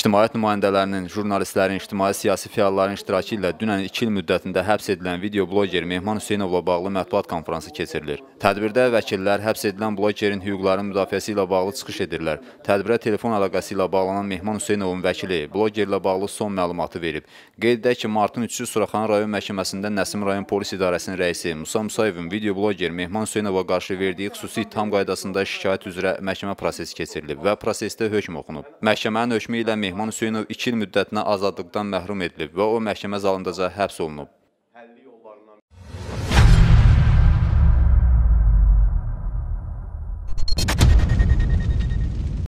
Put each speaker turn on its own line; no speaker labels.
ictimaiyyət nümayəndələrinin, jurnalistlərin, ictimai-siyasi fəalların iştirakı ilə dünən 2 il müddətində həbs edilən videobloger Mehman Hüseynovla bağlı mətbuat konfransı keçirilir. Tədbirdə vəkillər həbs edilən blogerin hüquqlarının müdafiəsi ilə bağlı çıxış edirlər. Tədbirə telefon əlaqəsi ilə bağlanan Mehman Hüseynovun vəkili blogerlə bağlı son məlumatı verib. Qeyd edək ki, martın 3-cü Suraxan rayon məhkəməsində Nəsim rayon polis idarəsinin rəisi Musa Musayevin videobloger Mehman Hüseynova qarşı verdiyi xüsusi ittiham qaydasında şikayət üzrə məhkəmə prosesi keçirilib və prosesdə hökm oxunub. Məhkəmənin hökmü ilə Mehman Mehman Hüseynov 2 il müddətinə azadlıqdan məhrum edilib və o məhkəmə zalındaca həbs olunub.